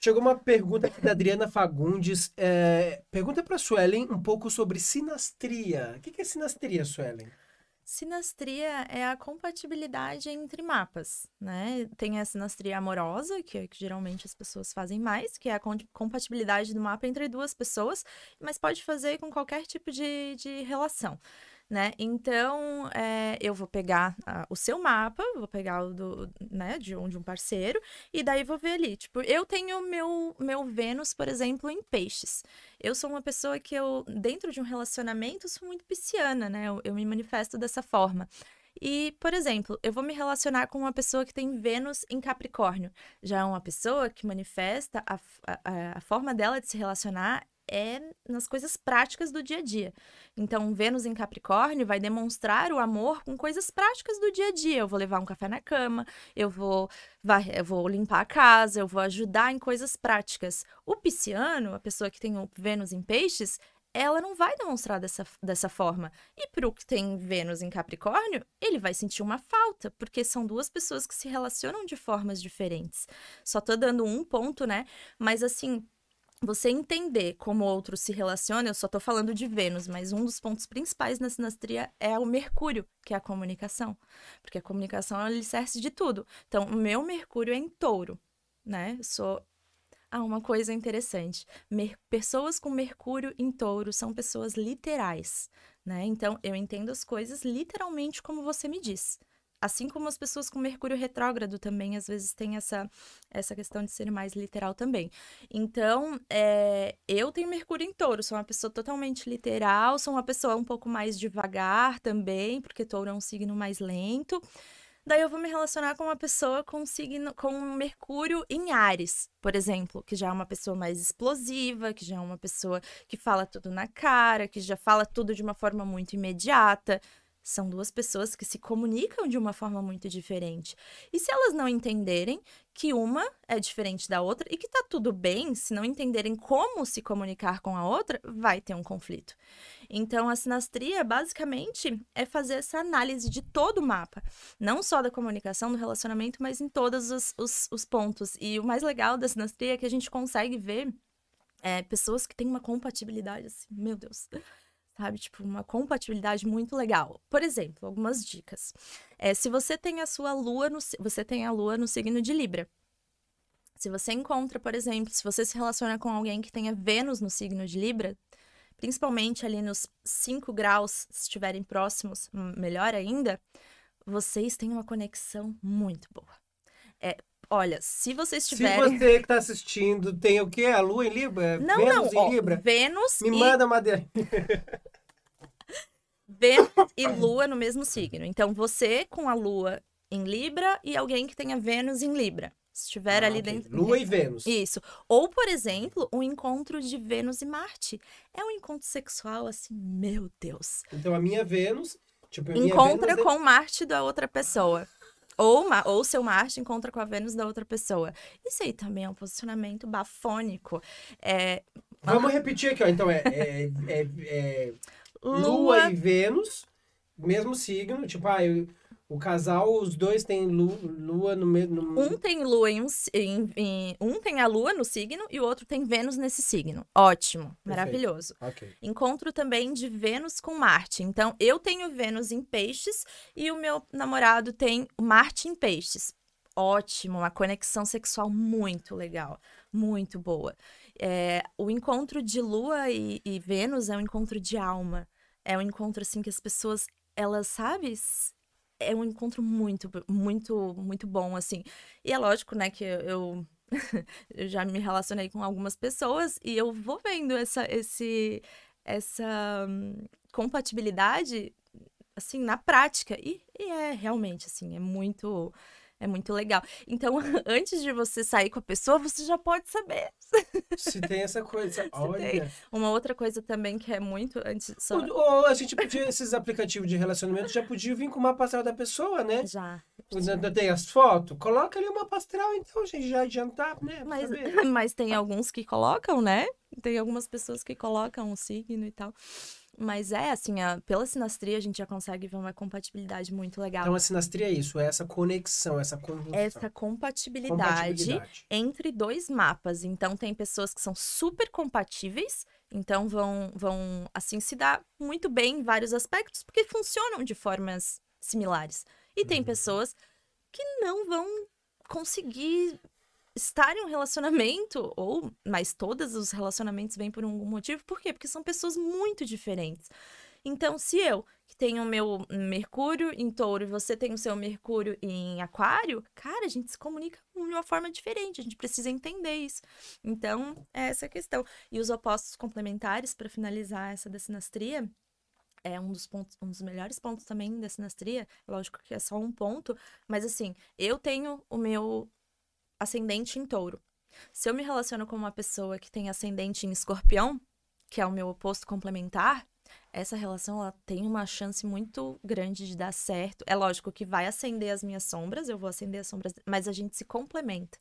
Chegou uma pergunta aqui da Adriana Fagundes. É, pergunta para a Suelen um pouco sobre sinastria. O que é sinastria, Suelen? Sinastria é a compatibilidade entre mapas, né? Tem a sinastria amorosa, que, é que geralmente as pessoas fazem mais, que é a compatibilidade do mapa entre duas pessoas, mas pode fazer com qualquer tipo de, de relação né? Então, é, eu vou pegar a, ah, o seu mapa, vou pegar o do, né, de um, de um parceiro, e daí vou ver ali. Tipo, eu tenho meu, meu Vênus, por exemplo, em peixes. Eu sou uma pessoa que eu, dentro de um relacionamento, sou muito pisciana, né? eu, eu me manifesto dessa forma. E, por exemplo, eu vou me relacionar com uma pessoa que tem Vênus em Capricórnio. Já é uma pessoa que manifesta a, a, a forma dela de se relacionar é nas coisas práticas do dia a dia. Então, Vênus em Capricórnio vai demonstrar o amor com coisas práticas do dia a dia. Eu vou levar um café na cama, eu vou, eu vou limpar a casa, eu vou ajudar em coisas práticas. O pisciano, a pessoa que tem o Vênus em Peixes, ela não vai demonstrar dessa, dessa forma. E pro que tem Vênus em Capricórnio, ele vai sentir uma falta, porque são duas pessoas que se relacionam de formas diferentes. Só tô dando um ponto, né? Mas assim, você entender como o outro se relaciona, eu só estou falando de Vênus, mas um dos pontos principais na sinastria é o Mercúrio, que é a comunicação. Porque a comunicação é o alicerce de tudo. Então, o meu Mercúrio é em touro, né? Eu sou. Ah, uma coisa interessante. Mer... Pessoas com Mercúrio em touro são pessoas literais, né? Então, eu entendo as coisas literalmente como você me diz assim como as pessoas com Mercúrio retrógrado também, às vezes tem essa, essa questão de ser mais literal também. Então, é, eu tenho Mercúrio em touro, sou uma pessoa totalmente literal, sou uma pessoa um pouco mais devagar também, porque touro é um signo mais lento. Daí eu vou me relacionar com uma pessoa com signo com Mercúrio em Ares, por exemplo, que já é uma pessoa mais explosiva, que já é uma pessoa que fala tudo na cara, que já fala tudo de uma forma muito imediata. São duas pessoas que se comunicam de uma forma muito diferente. E se elas não entenderem que uma é diferente da outra e que tá tudo bem, se não entenderem como se comunicar com a outra, vai ter um conflito. Então, a sinastria, basicamente, é fazer essa análise de todo o mapa, não só da comunicação, do relacionamento, mas em todos os, os, os pontos. E o mais legal da sinastria é que a gente consegue ver é, pessoas que têm uma compatibilidade assim, meu Deus sabe? Tipo, uma compatibilidade muito legal. Por exemplo, algumas dicas. É, se você tem a sua lua no, você tem a lua no signo de Libra. Se você encontra, por exemplo, se você se relaciona com alguém que tenha Vênus no signo de Libra, principalmente ali nos 5 graus, se estiverem próximos, hum, melhor ainda, vocês têm uma conexão muito boa. É, Olha, se vocês tiverem. Se você que está assistindo tem o quê? A Lua em Libra? Não, Vênus não. Em Libra? Vênus. Me e... manda madeira. Vênus e Lua no mesmo signo. Então, você com a Lua em Libra e alguém que tenha Vênus em Libra. Se estiver ah, ali okay. dentro. Lua e Vênus. Isso. Ou, por exemplo, um encontro de Vênus e Marte. É um encontro sexual, assim, meu Deus. Então, a minha Vênus. Tipo, a minha Encontra Vênus é... com Marte da outra pessoa. Ou, o ou seu Marte encontra com a Vênus da outra pessoa. Isso aí também é um posicionamento bafônico. É... Vamos repetir aqui, ó. Então é, é, é, é Lua... Lua... e Vênus, mesmo signo. Tipo, ah, eu, o casal, os dois têm lua no mesmo. Um tem lua em um, em, em, um tem a lua no signo e o outro tem Vênus nesse signo. Ótimo, Perfeito. maravilhoso. Okay. Encontro também de Vênus com Marte. Então, eu tenho Vênus em Peixes e o meu namorado tem Marte em Peixes. Ótimo, uma conexão sexual muito legal, muito boa. É, o encontro de Lua e, e Vênus é um encontro de alma. É um encontro assim que as pessoas, elas, sabe, é um encontro muito, muito, muito bom, assim. E é lógico, né, que eu, eu já me relacionei com algumas pessoas e eu vou vendo essa, esse, essa hum, compatibilidade, assim, na prática. E, e é realmente, assim, é muito é muito legal. Então, antes de você sair com a pessoa, você já pode saber. Se tem essa coisa, Se olha. Tem. Uma outra coisa também que é muito antes. Só... Ou, a gente podia, esses aplicativos de relacionamento já podia vir com uma pastel da pessoa, né? Já. Ainda tem as fotos? Coloca ali uma pastel, então, gente, já adiantar, né? Mas, mas tem alguns que colocam, né? Tem algumas pessoas que colocam o signo e tal. Mas é assim, a, pela sinastria a gente já consegue ver uma compatibilidade muito legal. Então a assim. sinastria é isso, é essa conexão, essa conjunção. Essa compatibilidade, compatibilidade, entre dois mapas. Então tem pessoas que são super compatíveis, então vão, vão assim se dar muito bem em vários aspectos, porque funcionam de formas similares. E uhum. tem pessoas que não vão conseguir estar em um relacionamento, ou mas todos os relacionamentos vêm por algum motivo, por quê? Porque são pessoas muito diferentes. Então, se eu que tenho o meu Mercúrio em touro e você tem o seu Mercúrio em aquário, cara, a gente se comunica de uma forma diferente, a gente precisa entender isso. Então, é essa a questão. E os opostos complementares, para finalizar essa da sinastria, é um dos pontos, um dos melhores pontos também da sinastria. Lógico que é só um ponto, mas assim, eu tenho o meu ascendente em touro. Se eu me relaciono com uma pessoa que tem ascendente em escorpião, que é o meu oposto complementar, essa relação ela tem uma chance muito grande de dar certo. É lógico que vai acender as minhas sombras, eu vou acender as sombras, mas a gente se complementa.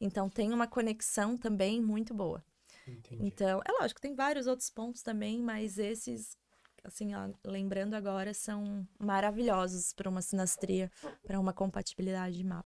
Então tem uma conexão também muito boa. Entendi. Então, é lógico, tem vários outros pontos também, mas esses, assim, ó, lembrando agora, são maravilhosos para uma sinastria, para uma compatibilidade de mapa.